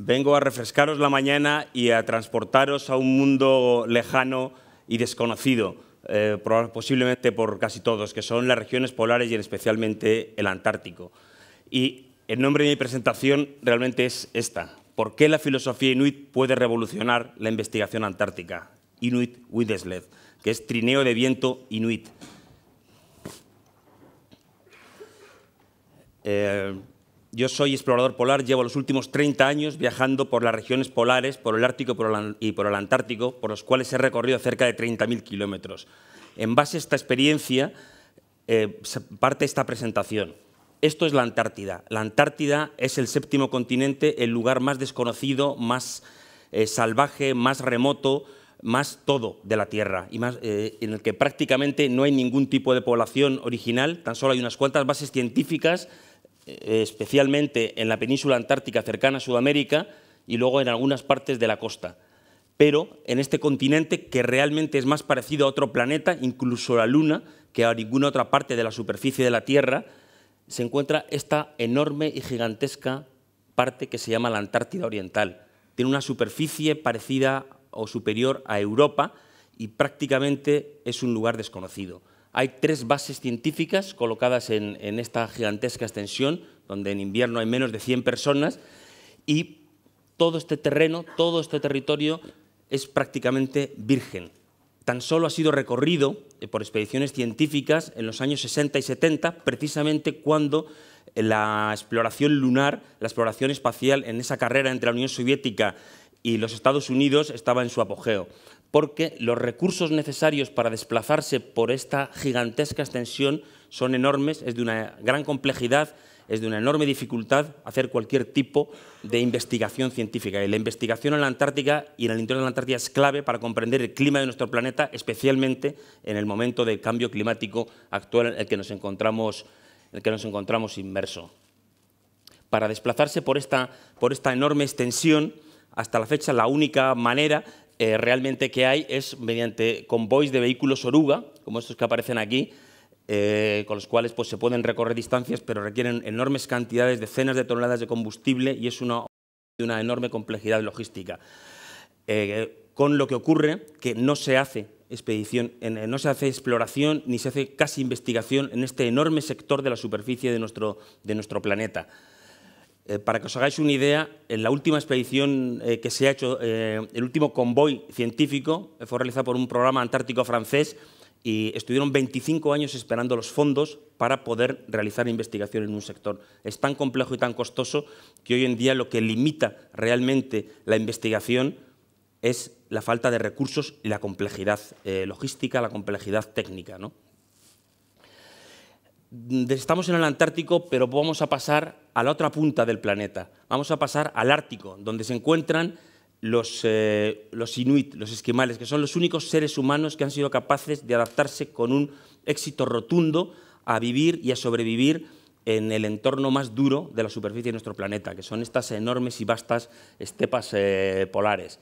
Vengo a refrescaros la mañana y a transportaros a un mundo lejano y desconocido, eh, posiblemente por casi todos, que son las regiones polares y especialmente el Antártico. Y el nombre de mi presentación realmente es esta. ¿Por qué la filosofía inuit puede revolucionar la investigación antártica? Inuit Widesled, que es trineo de viento inuit. Eh, yo soy explorador polar, llevo los últimos 30 años viajando por las regiones polares, por el Ártico y por el Antártico, por los cuales he recorrido cerca de 30.000 kilómetros. En base a esta experiencia eh, parte esta presentación. Esto es la Antártida. La Antártida es el séptimo continente, el lugar más desconocido, más eh, salvaje, más remoto, más todo de la Tierra, y más, eh, en el que prácticamente no hay ningún tipo de población original, tan solo hay unas cuantas bases científicas eh, especialmente en la península antártica cercana a Sudamérica y luego en algunas partes de la costa. Pero en este continente que realmente es más parecido a otro planeta, incluso la Luna, que a ninguna otra parte de la superficie de la Tierra, se encuentra esta enorme y gigantesca parte que se llama la Antártida Oriental. Tiene una superficie parecida o superior a Europa y prácticamente es un lugar desconocido. Hay tres bases científicas colocadas en, esta gigantesca extensión, donde en invierno hay menos de 100 personas, y todo este terreno, todo este territorio es prácticamente virgen. Tan solo ha sido recorrido eh, por expediciones científicas en los años 60 y 70, precisamente cuando la exploración lunar, la exploración espacial en esa carrera entre la Unión Soviética y los Estados Unidos estaba en su apogeo porque los recursos necesarios para desplazarse por esta gigantesca extensión son enormes, es de una gran complejidad, es de una enorme dificultad hacer cualquier tipo de investigación científica. Y la investigación en la Antártica y en el interior de la Antártida es clave para comprender el clima de nuestro planeta, especialmente en el momento del cambio climático actual en el que nos encontramos, inmersos. el que nos encontramos inmerso. Para desplazarse por esta, por esta enorme extensión, hasta la fecha la única manera eh, realmente que hay es mediante convoys de vehículos oruga, como estos que aparecen aquí, eh, con los cuales pues, se pueden recorrer distancias, pero requieren enormes cantidades, decenas de toneladas de combustible y es una, una enorme complejidad logística. Eh, con lo que ocurre que no se hace expedición, no se hace exploración ni se hace casi investigación en este enorme sector de la superficie de nuestro planeta. Eh, para que os hagáis una idea, en la última expedición eh, que se ha hecho, eh, el último convoy científico fue realizado por un programa antártico francés y estuvieron 25 años esperando los fondos para poder realizar investigación en un sector. Es tan complejo y tan costoso que hoy en día lo que limita realmente la investigación es la falta de recursos y la complejidad logística, la complejidad técnica. ¿no? estamos en el Antártico, pero vamos a pasar a la otra punta del planeta. Vamos a pasar al Ártico, donde se encuentran los, eh, los inuit, los esquimales, que son los únicos seres humanos que han sido capaces de adaptarse con un éxito rotundo a vivir y a sobrevivir en el entorno más duro de la superficie de nuestro planeta, que son estas enormes y vastas estepas eh, polares.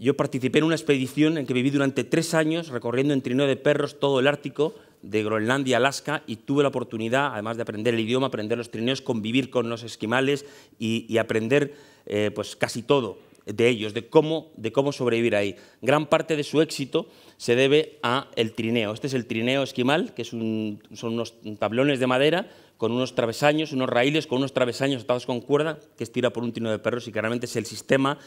Yo participé en una expedición en que viví durante tres años recorriendo en trineo de perros todo el Ártico, de Groenlandia a Alaska, y tuve la oportunidad, además de aprender el idioma, aprender los trineos, convivir con los esquimales y, aprender eh, pues casi todo de ellos, de cómo, de cómo sobrevivir ahí. Gran parte de su éxito se debe a el trineo. Este es el trineo esquimal, que son unos tablones de madera con unos travesaños, unos raíles con unos travesaños atados con cuerda que estira por un tino de perros y claramente es el sistema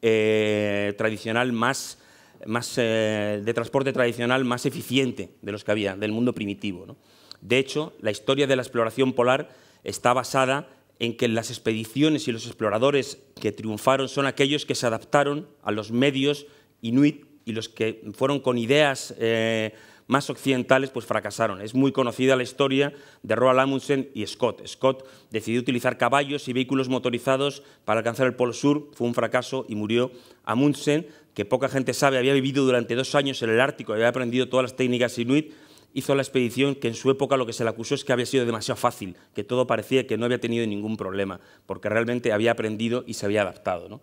eh, tradicional más, más eh, de transporte tradicional más eficiente de los que había, del mundo primitivo. De hecho, la historia de la exploración polar está basada en que las expediciones y los exploradores que triunfaron son aquellos que se adaptaron a los medios inuit y los que fueron con ideas eh, más occidentales pues fracasaron. Es muy conocida la historia de Roald Amundsen y Scott. Scott decidió utilizar caballos y vehículos motorizados para alcanzar el Polo Sur, fue un fracaso y murió. Amundsen, que poca gente sabe, había vivido durante dos años en el Ártico, había aprendido todas las técnicas inuit, hizo la expedición que en su época lo que se le acusó es que había sido demasiado fácil, que todo parecía que no había tenido ningún problema, porque realmente había aprendido y se había adaptado. ¿no?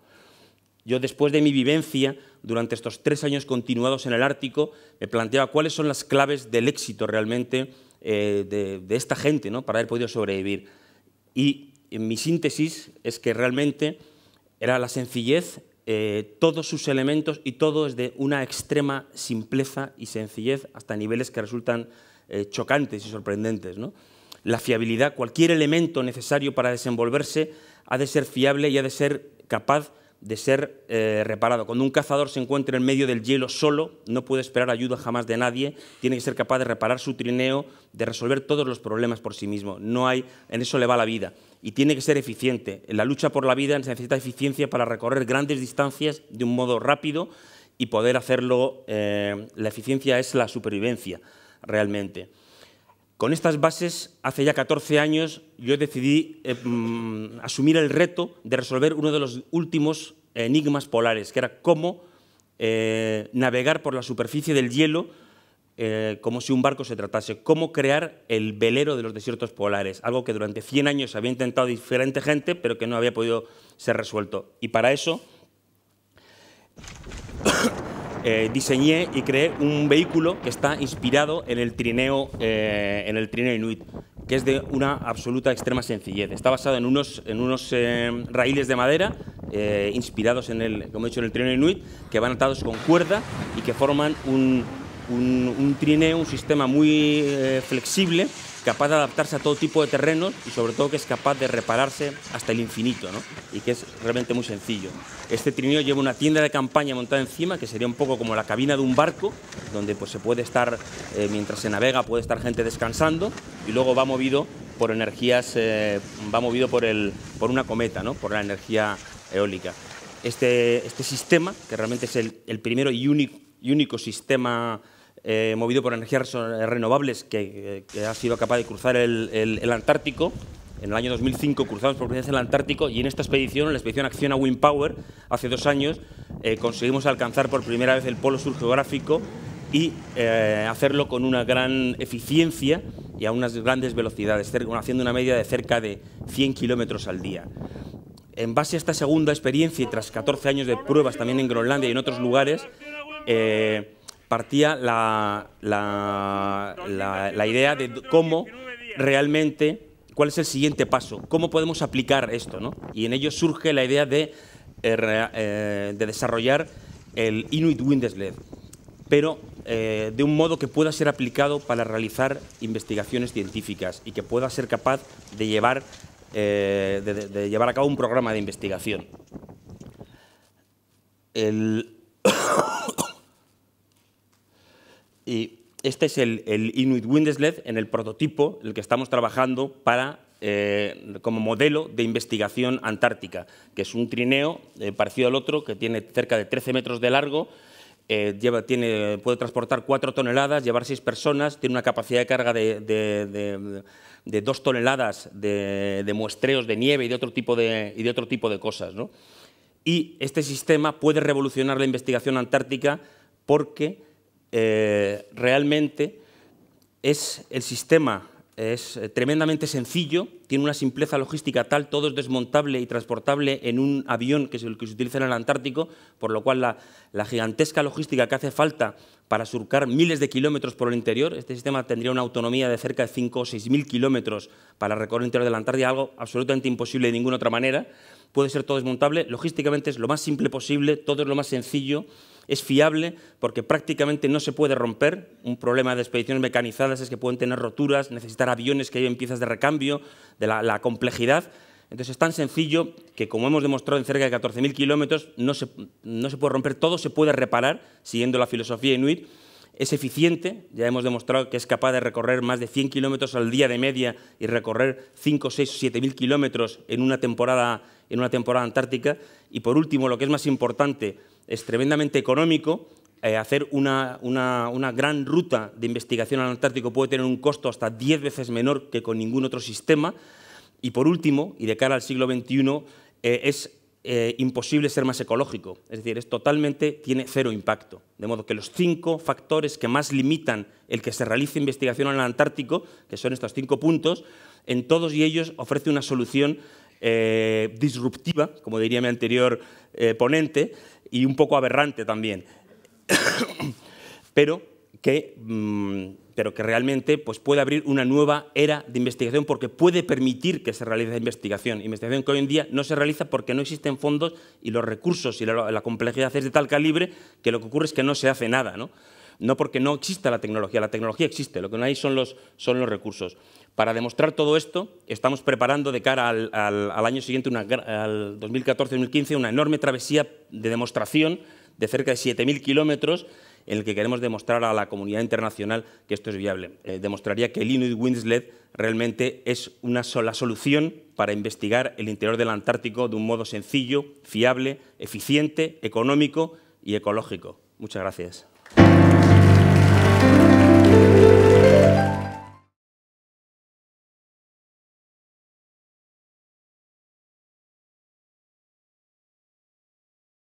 Yo, después de mi vivencia durante estos tres años continuados en el Ártico, me planteaba cuáles son las claves del éxito realmente eh, de, esta gente ¿no? para haber podido sobrevivir. Y mi síntesis es que realmente era la sencillez, eh, todos sus elementos y todo es de una extrema simpleza y sencillez hasta niveles que resultan eh, chocantes y sorprendentes. La fiabilidad, cualquier elemento necesario para desenvolverse ha de ser fiable y ha de ser capaz de ser eh, reparado. Cuando un cazador se encuentra en medio del hielo solo, no puede esperar ayuda jamás de nadie, tiene que ser capaz de reparar su trineo, de resolver todos los problemas por sí mismo. No hay, en eso le va la vida. Y tiene que ser eficiente. En la lucha por la vida se necesita eficiencia para recorrer grandes distancias de un modo rápido y poder hacerlo. Eh, la eficiencia es la supervivencia, realmente. Con estas bases, hace ya 14 años, yo decidí eh, mm, asumir el reto de resolver uno de los últimos enigmas polares, que era cómo eh, navegar por la superficie del hielo eh, como si un barco se tratase, cómo crear el velero de los desiertos polares, algo que durante 100 años había intentado diferente gente, pero que no había podido ser resuelto. Y para eso eh, diseñé y creé un vehículo que está inspirado en el trineo, eh, en el trineo inuit que es de una absoluta extrema sencillez. Está basado en unos, en unos eh, raíles de madera inspirados en el, como he trineo inuit, que van atados con cuerda y que forman un, trineo, un sistema muy flexible capaz de adaptarse a todo tipo de terrenos y sobre todo que es capaz de repararse hasta el infinito, ¿no? Y que es realmente muy sencillo. Este trineo lleva una tienda de campaña montada encima, que sería un poco como la cabina de un barco, donde pues se puede estar, eh, mientras se navega, puede estar gente descansando y luego va movido por energías, eh, va movido por, el, por una cometa, ¿no? Por la energía eólica. Este, este sistema, que realmente es el, el primero único, y único sistema eh, movido por energías eh, renovables que, ha sido capaz de cruzar el, Antártico. En el año 2005 cruzamos por primera vez el Antártico y en esta expedición, la expedición Acción a Wind Power, hace dos años, eh, conseguimos alcanzar por primera vez el polo sur geográfico y hacerlo con una gran eficiencia y a unas grandes velocidades, haciendo una media de cerca de 100 kilómetros al día. En base a esta segunda experiencia y tras 14 años de pruebas también en Groenlandia y en otros lugares, partía la, idea de cómo realmente, cuál es el siguiente paso, cómo podemos aplicar esto. Y en ello surge la idea de, eh, eh, de desarrollar el Inuit Windesled, pero eh, de un modo que pueda ser aplicado para realizar investigaciones científicas y que pueda ser capaz de llevar, de llevar a cabo un programa de investigación. El, este es el, Inuit Windsled en el prototipo, el que estamos trabajando para eh, como modelo de investigación antártica, que es un trineo eh, parecido al otro, que tiene cerca de 13 metros de largo, eh, tiene, puede transportar 4 toneladas, llevar 6 personas, tiene una capacidad de carga de, dos 2 toneladas de, muestreos de nieve y de otro tipo de, otro tipo de cosas. Y este sistema puede revolucionar la investigación antártica porque eh, realmente es el sistema es eh, tremendamente sencillo, tiene una simpleza logística tal, todo es desmontable y transportable en un avión que es el que se utiliza en el Antártico, por lo cual la, la gigantesca logística que hace falta para surcar miles de kilómetros por el interior, este sistema tendría una autonomía de cerca de 5 o 6 mil kilómetros para recorrer el interior de la Antártida, algo absolutamente imposible de ninguna otra manera, puede ser todo desmontable, logísticamente es lo más simple posible, todo es lo más sencillo, es fiable porque prácticamente no se puede romper. Un problema de expediciones mecanizadas es que pueden tener roturas, necesitar aviones que lleven piezas de recambio, de la, complejidad. Entonces es tan sencillo que, como hemos demostrado en cerca de 14.000 kilómetros, no se, puede romper, todo se puede reparar siguiendo la filosofía inuit. Es eficiente, ya hemos demostrado que es capaz de recorrer más de 100 kilómetros al día de media y recorrer 5, 6, 7.000 kilómetros en una temporada en una temporada antártica. Y por último, lo que es más importante, es tremendamente económico. Eh, hacer una, gran ruta de investigación al Antártico puede tener un costo hasta 10 veces menor que con ningún otro sistema. Y por último, y de cara al siglo XXI, eh, es eh, imposible ser más ecológico. Es decir, es totalmente, tiene cero impacto. De modo que los cinco factores que más limitan el que se realice investigación en el Antártico, que son estos cinco puntos, en todos y ellos ofrece una solución eh, disruptiva, como diría mi anterior eh, ponente, y un poco aberrante también, pero, que, mm, pero que realmente pues, puede abrir una nueva era de investigación porque puede permitir que se realice investigación. Investigación que hoy en día no se realiza porque no existen fondos y los recursos y la, complejidad es de tal calibre que lo que ocurre es que no se hace nada. No porque no exista la tecnología, la tecnología existe, lo que no hay son los, son los recursos. Para demostrar todo esto, estamos preparando de cara al, año siguiente, al 2014-2015, una enorme travesía de demostración de cerca de 7.000 kilómetros en el que queremos demostrar a la comunidad internacional que esto es viable. Eh, demostraría que el Inuit Winslet realmente es una sola solución para investigar el interior del Antártico de un modo sencillo, fiable, eficiente, económico y ecológico. Muchas gracias.